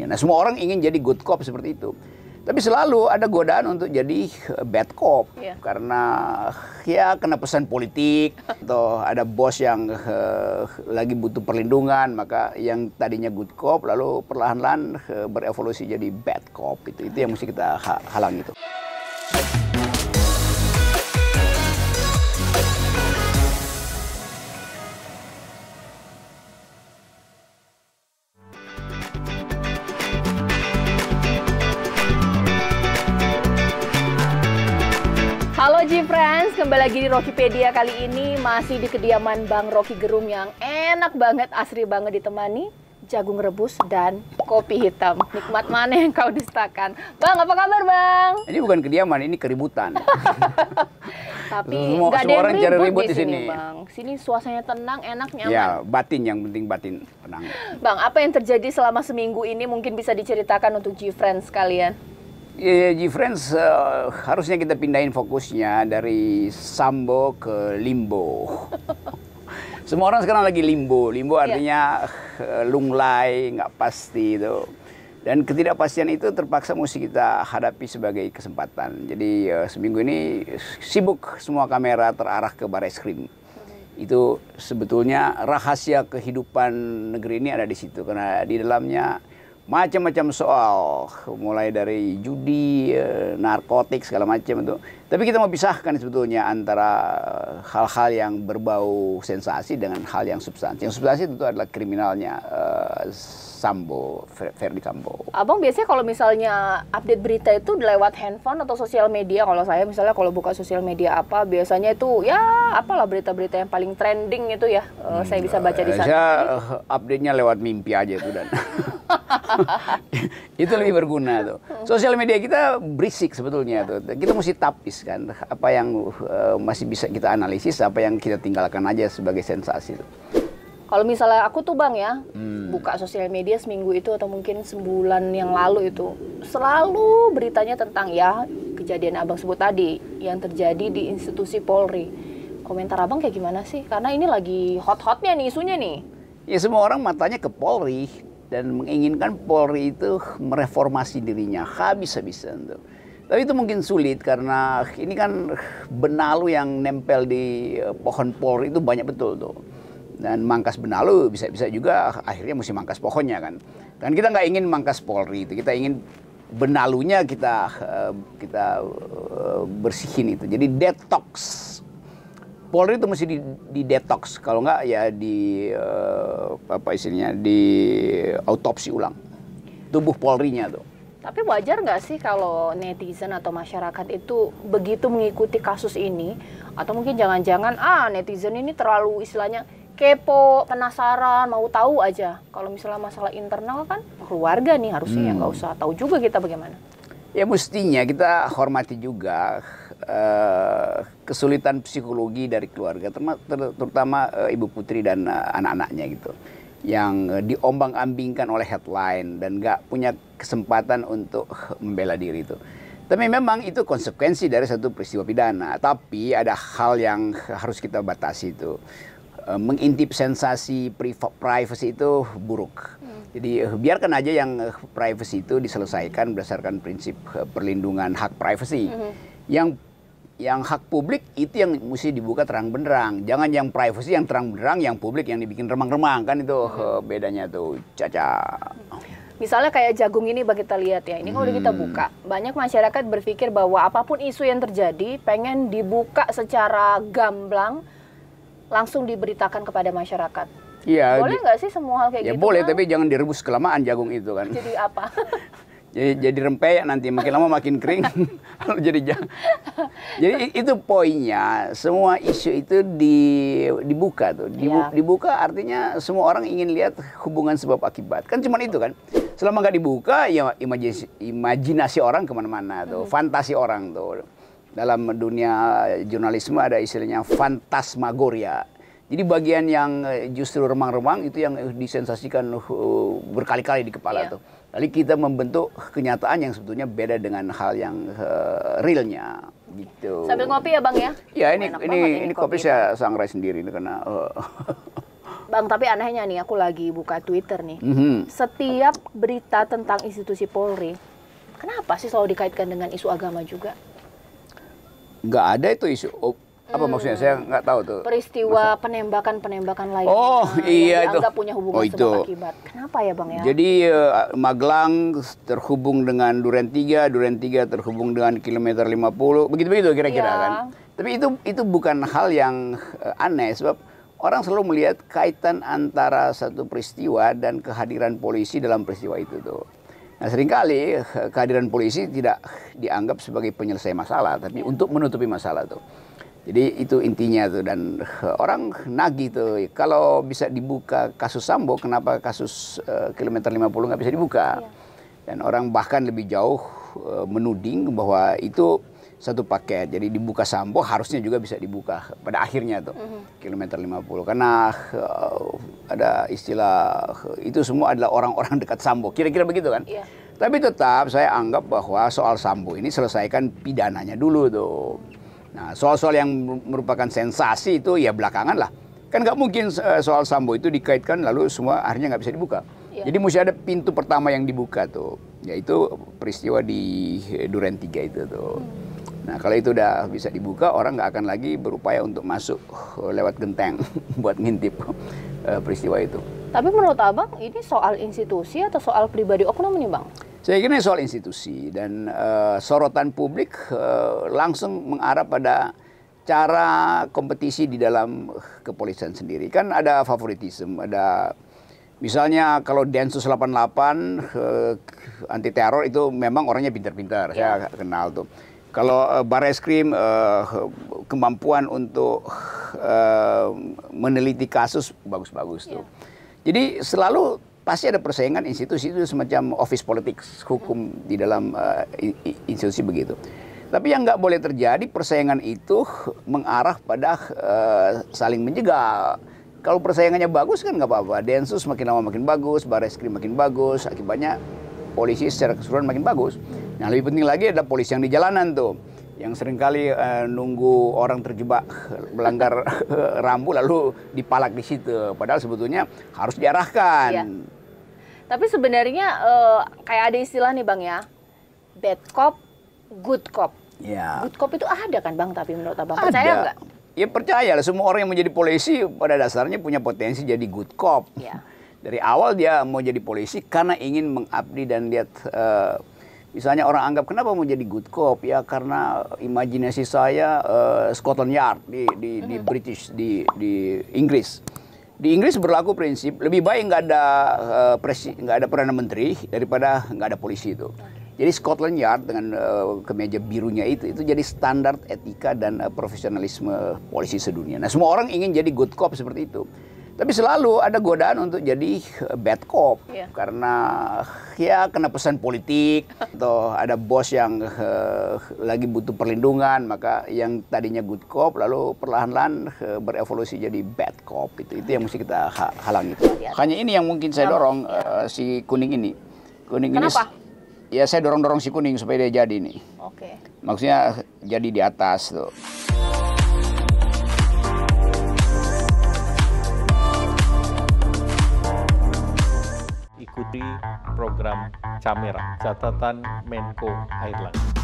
Ya, nah, semua orang ingin jadi good cop seperti itu. Tapi selalu ada godaan untuk jadi eh, bad cop yeah. karena ya kena pesan politik atau ada bos yang uh, lagi butuh perlindungan maka yang tadinya good cop lalu perlahan-lahan uh, berevolusi jadi bad cop itu itu yang mesti kita halangi itu. Halo G Friends, kembali lagi di Rockypedia kali ini masih di kediaman Bang Rocky Gerung yang enak banget, asri banget ditemani jagung rebus dan kopi hitam. Nikmat mana yang kau dustakan? Bang, apa kabar Bang? Ini bukan kediaman, ini keributan. Tapi nggak ada orang ribut, ribut di sini, sini, Bang. Sini suasananya tenang, enak, nyaman. Ya, batin yang penting batin tenang. Bang, apa yang terjadi selama seminggu ini mungkin bisa diceritakan untuk G-Friends kalian? G Friends uh, harusnya kita pindahin fokusnya dari Sambo ke Limbo. Semua orang sekarang lagi limbo. Limbo iya. artinya yeah. lunglai, nggak pasti itu. Dan ketidakpastian itu terpaksa mesti kita hadapi sebagai kesempatan. Jadi uh, seminggu ini sibuk semua kamera terarah ke baris krim. Itu sebetulnya rahasia kehidupan negeri ini ada di situ karena di dalamnya macam-macam soal mulai dari judi eh, narkotik segala macam itu tapi kita mau pisahkan sebetulnya antara eh, hal-hal yang berbau sensasi dengan hal yang substansi. Yang substansi tentu adalah kriminalnya uh, Sambo, Ferdi Sambo. Abang biasanya kalau misalnya update berita itu lewat handphone atau sosial media. Kalau saya misalnya kalau buka sosial media apa, biasanya itu ya apalah berita-berita yang paling trending itu ya. Uh, hmm, saya bisa baca di sana. Saya uh, update-nya lewat mimpi aja itu dan. itu lebih berguna tuh. Hmm. Sosial media kita berisik sebetulnya tuh. Kita mesti tapis kan apa yang uh, masih bisa kita analisis apa yang kita tinggalkan aja sebagai sensasi Kalau misalnya aku tuh bang ya hmm. buka sosial media seminggu itu atau mungkin sebulan yang lalu itu selalu beritanya tentang ya kejadian abang sebut tadi yang terjadi di institusi Polri. Komentar abang kayak gimana sih? Karena ini lagi hot-hotnya nih isunya nih. Ya semua orang matanya ke Polri dan menginginkan Polri itu mereformasi dirinya habis-habisan tuh tapi itu mungkin sulit karena ini kan benalu yang nempel di eh, pohon pol itu banyak betul tuh. Dan mangkas benalu bisa-bisa juga akhirnya mesti mangkas pohonnya kan. Dan kita nggak ingin mangkas Polri itu, kita ingin benalunya kita eh, kita eh, bersihin itu. Jadi detox. Polri itu mesti di, di detox kalau nggak ya di apa istilahnya di autopsi ulang tubuh Polrinya tuh. Tapi wajar nggak sih kalau netizen atau masyarakat itu begitu mengikuti kasus ini? Atau mungkin jangan-jangan, ah netizen ini terlalu istilahnya kepo, penasaran, mau tahu aja. Kalau misalnya masalah internal kan keluarga nih harusnya ya, hmm. nggak usah tahu juga kita bagaimana. Ya mestinya kita hormati juga uh, kesulitan psikologi dari keluarga, terutama uh, ibu putri dan uh, anak-anaknya gitu yang eh, diombang-ambingkan oleh headline dan nggak punya kesempatan untuk membela diri itu. Tapi memang itu konsekuensi dari satu peristiwa pidana. Tapi ada hal yang harus kita batasi itu. Eh, mengintip sensasi privacy itu buruk. Hmm. Jadi eh, biarkan aja yang privacy itu diselesaikan berdasarkan prinsip perlindungan hak privacy. Hmm. Yang yang hak publik itu yang mesti dibuka terang benderang. Jangan yang privasi yang terang benderang, yang publik yang dibikin remang-remang kan itu hmm. bedanya tuh caca. Misalnya kayak jagung ini bagi kita lihat ya, ini kalau hmm. kita buka, banyak masyarakat berpikir bahwa apapun isu yang terjadi pengen dibuka secara gamblang langsung diberitakan kepada masyarakat. Iya. Boleh nggak sih semua hal kayak ya gitu? Ya boleh, kan? tapi jangan direbus kelamaan jagung itu kan. Jadi apa? jadi jadi rempeyek nanti makin lama makin kering jadi jang. jadi itu poinnya semua isu itu di, dibuka tuh Dibu, yeah. dibuka artinya semua orang ingin lihat hubungan sebab akibat kan cuma itu kan selama nggak dibuka ya imajinasi, imajinasi orang kemana-mana tuh hmm. fantasi orang tuh dalam dunia jurnalisme ada istilahnya fantasmagoria jadi bagian yang justru remang-remang itu yang disensasikan uh, berkali-kali di kepala yeah. tuh Lalu kita membentuk kenyataan yang sebetulnya beda dengan hal yang uh, realnya gitu. Sambil ngopi ya bang ya? Ya ini Enak ini ini, ini kopi, kopi saya sangrai sendiri ini karena. Uh, Bang, tapi anehnya nih, aku lagi buka Twitter nih. Mm -hmm. Setiap berita tentang institusi Polri, kenapa sih selalu dikaitkan dengan isu agama juga? Nggak ada itu isu apa maksudnya? Saya nggak tahu tuh. Peristiwa penembakan-penembakan lain. Oh iya itu. nggak punya hubungan oh, itu. sebab akibat. Kenapa ya bang ya? Jadi uh, Magelang terhubung dengan Duren Tiga, Duren Tiga terhubung dengan kilometer 50, begitu begitu kira-kira ya. kan. Tapi itu itu bukan hal yang uh, aneh sebab orang selalu melihat kaitan antara satu peristiwa dan kehadiran polisi dalam peristiwa itu tuh. Nah, seringkali eh, kehadiran polisi tidak dianggap sebagai penyelesaian masalah, tapi ya. untuk menutupi masalah tuh. Jadi itu intinya tuh dan eh, orang nagih tuh kalau bisa dibuka kasus Sambo kenapa kasus uh, kilometer 50 nggak bisa dibuka? Iya. Dan orang bahkan lebih jauh uh, menuding bahwa itu satu paket. Jadi dibuka Sambo harusnya juga bisa dibuka pada akhirnya tuh mm -hmm. kilometer 50 karena uh, ada istilah itu semua adalah orang-orang dekat Sambo. Kira-kira begitu kan? Iya. Tapi tetap saya anggap bahwa soal Sambo ini selesaikan pidananya dulu tuh Nah, soal-soal yang merupakan sensasi itu ya belakangan lah. Kan nggak mungkin eh, soal Sambo itu dikaitkan lalu semua akhirnya nggak bisa dibuka. Ya. Jadi mesti ada pintu pertama yang dibuka tuh, yaitu peristiwa di eh, Duren tiga itu tuh. Hmm. Nah kalau itu udah bisa dibuka, orang nggak akan lagi berupaya untuk masuk eh, lewat genteng buat ngintip peristiwa itu. Tapi menurut abang ini soal institusi atau soal pribadi oknum nih bang? Saya kira ini soal institusi dan uh, sorotan publik uh, langsung mengarah pada cara kompetisi di dalam kepolisian sendiri. Kan ada favoritisme, ada misalnya kalau Densus 88 uh, anti teror itu memang orangnya pintar-pintar, yeah. saya kenal tuh. Kalau uh, eh, bareskrim uh, kemampuan untuk uh, meneliti kasus bagus-bagus yeah. tuh. Ya. Jadi selalu pasti ada persaingan institusi itu semacam office politics hukum di dalam uh, institusi begitu. Tapi yang nggak boleh terjadi persaingan itu mengarah pada uh, saling menjegal. Kalau persaingannya bagus kan nggak apa-apa. Densus makin lama makin bagus, baris krim makin bagus, akibatnya polisi secara keseluruhan makin bagus. Nah lebih penting lagi ada polisi yang di jalanan tuh yang seringkali uh, nunggu orang terjebak melanggar rambu lalu dipalak di situ padahal sebetulnya harus diarahkan. Iya. Tapi sebenarnya uh, kayak ada istilah nih Bang ya. Bad cop, good cop. Ya. Good cop itu ada kan Bang tapi menurut Abang ada. percaya nggak? Ya percaya lah semua orang yang menjadi polisi pada dasarnya punya potensi jadi good cop. Iya. Dari awal dia mau jadi polisi karena ingin mengabdi dan lihat uh, Misalnya orang anggap kenapa mau jadi good cop ya karena imajinasi saya uh, Scotland Yard di di, di mm-hmm. British di di Inggris. Di Inggris berlaku prinsip lebih baik nggak ada uh, presi nggak ada perdana menteri daripada nggak ada polisi itu. Jadi Scotland Yard dengan uh, kemeja birunya itu itu jadi standar etika dan uh, profesionalisme polisi sedunia. Nah semua orang ingin jadi good cop seperti itu. Tapi selalu ada godaan untuk jadi eh, bad cop yeah. karena eh, ya kena pesan politik atau ada bos yang uh, lagi butuh perlindungan maka yang tadinya good cop lalu perlahan-lahan uh, berevolusi jadi bad cop itu itu yang mesti kita ha halangi. Hanya ini yang mungkin saya dorong uh, si kuning ini. Kuning Kenapa? ini ya saya dorong-dorong si kuning supaya dia jadi nih. Oke. Okay. Maksudnya jadi di atas tuh. di program Camera, catatan Menko Airlangga.